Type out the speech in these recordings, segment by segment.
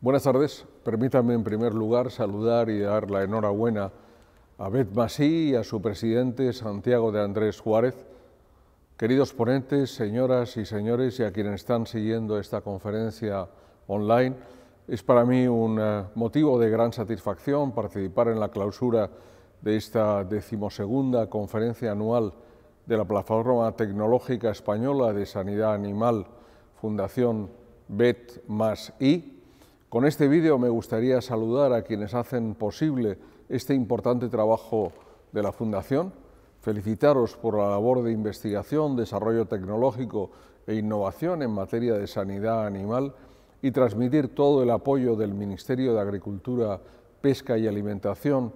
Buenas tardes. Permítanme en primer lugar saludar y dar la enhorabuena a Bet Masí y a su presidente Santiago de Andrés Juárez. Queridos ponentes, señoras y señores, y a quienes están siguiendo esta conferencia online, es para mí un eh, motivo de gran satisfacción participar en la clausura de esta decimosegunda conferencia anual de la Plataforma Tecnológica Española de Sanidad Animal, Fundación BET con este vídeo me gustaría saludar a quienes hacen posible este importante trabajo de la Fundación, felicitaros por la labor de investigación, desarrollo tecnológico e innovación en materia de sanidad animal y transmitir todo el apoyo del Ministerio de Agricultura, Pesca y Alimentación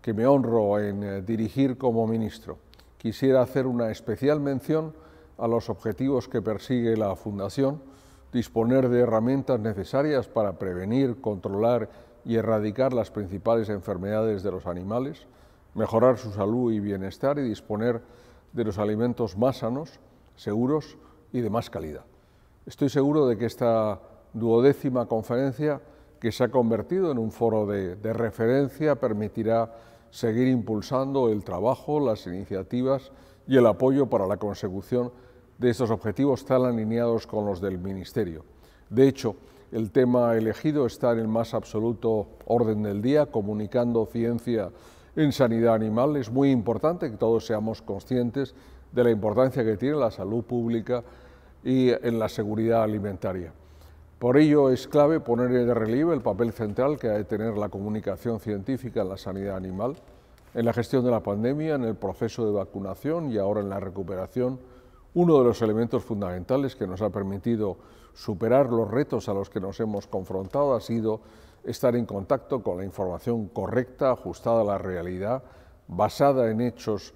que me honro en eh, dirigir como ministro. Quisiera hacer una especial mención a los objetivos que persigue la Fundación, disponer de herramientas necesarias para prevenir, controlar y erradicar las principales enfermedades de los animales, mejorar su salud y bienestar y disponer de los alimentos más sanos, seguros y de más calidad. Estoy seguro de que esta duodécima conferencia, que se ha convertido en un foro de, referencia, permitirá seguir impulsando el trabajo, las iniciativas y el apoyo para la consecución de estos objetivos están alineados con los del Ministerio. De hecho, el tema elegido está en el más absoluto orden del día, comunicando ciencia en sanidad animal. Es muy importante que todos seamos conscientes de la importancia que tiene la salud pública y en la seguridad alimentaria. Por ello es clave poner de relieve el papel central que ha de tener la comunicación científica en la sanidad animal, en la gestión de la pandemia, en el proceso de vacunación y ahora en la recuperación uno de los elementos fundamentales que nos ha permitido superar los retos a los que nos hemos confrontado ha sido estar en contacto con la información correcta, ajustada a la realidad, basada en hechos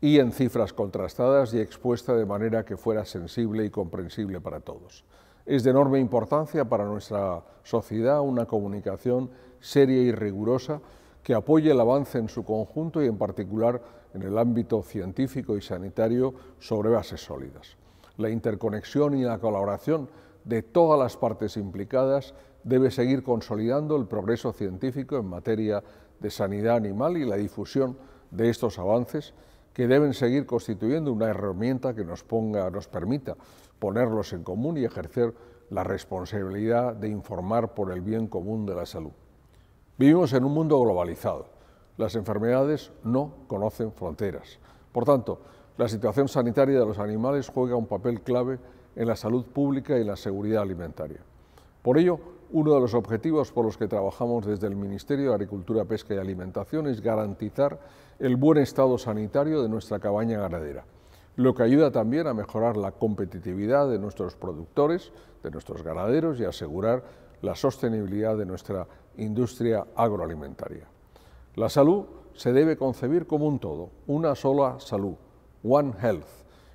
y en cifras contrastadas y expuesta de manera que fuera sensible y comprensible para todos. Es de enorme importancia para nuestra sociedad una comunicación seria y rigurosa que apoye el avance en su conjunto y en particular en el ámbito científico y sanitario sobre bases sólidas. La interconexión y la colaboración de todas las partes implicadas debe seguir consolidando el progreso científico en materia de sanidad animal y la difusión de estos avances que deben seguir constituyendo una herramienta que nos, ponga, nos permita ponerlos en común y ejercer la responsabilidad de informar por el bien común de la salud. Vivimos en un mundo globalizado las enfermedades no conocen fronteras. Por tanto, la situación sanitaria de los animales juega un papel clave en la salud pública y la seguridad alimentaria. Por ello, uno de los objetivos por los que trabajamos desde el Ministerio de Agricultura, Pesca y Alimentación es garantizar el buen estado sanitario de nuestra cabaña ganadera, lo que ayuda también a mejorar la competitividad de nuestros productores, de nuestros ganaderos y asegurar la sostenibilidad de nuestra industria agroalimentaria. La salud se debe concebir como un todo, una sola salud, One Health,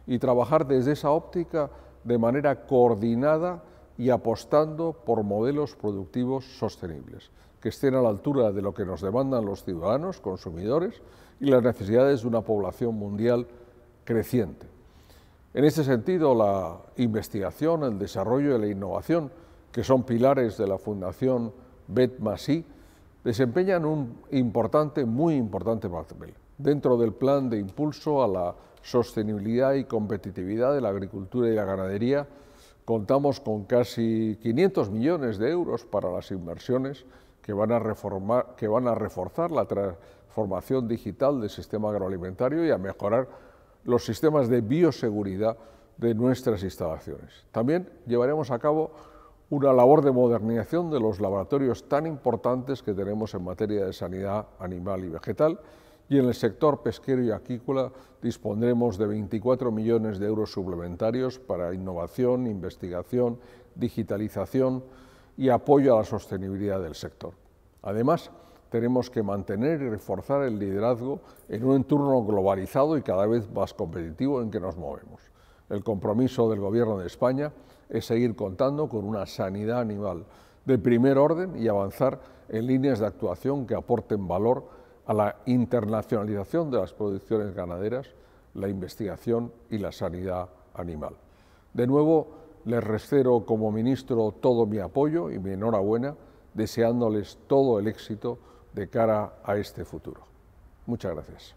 y trabajar desde esa óptica de manera coordinada y apostando por modelos productivos sostenibles, que estén a la altura de lo que nos demandan los ciudadanos, consumidores, y las necesidades de una población mundial creciente. En este sentido, la investigación, el desarrollo y la innovación, que son pilares de la Fundación BETMASI, desempeñan un importante, muy importante papel dentro del plan de impulso a la sostenibilidad y competitividad de la agricultura y la ganadería. Contamos con casi 500 millones de euros para las inversiones que van a, reformar, que van a reforzar la transformación digital del sistema agroalimentario y a mejorar los sistemas de bioseguridad de nuestras instalaciones. También llevaremos a cabo una labor de modernización de los laboratorios tan importantes que tenemos en materia de sanidad animal y vegetal y en el sector pesquero y acuícola, dispondremos de 24 millones de euros suplementarios para innovación, investigación, digitalización y apoyo a la sostenibilidad del sector. Además, tenemos que mantener y reforzar el liderazgo en un entorno globalizado y cada vez más competitivo en que nos movemos. El compromiso del Gobierno de España es seguir contando con una sanidad animal de primer orden y avanzar en líneas de actuación que aporten valor a la internacionalización de las producciones ganaderas, la investigación y la sanidad animal. De nuevo, les recero como ministro todo mi apoyo y mi enhorabuena, deseándoles todo el éxito de cara a este futuro. Muchas gracias.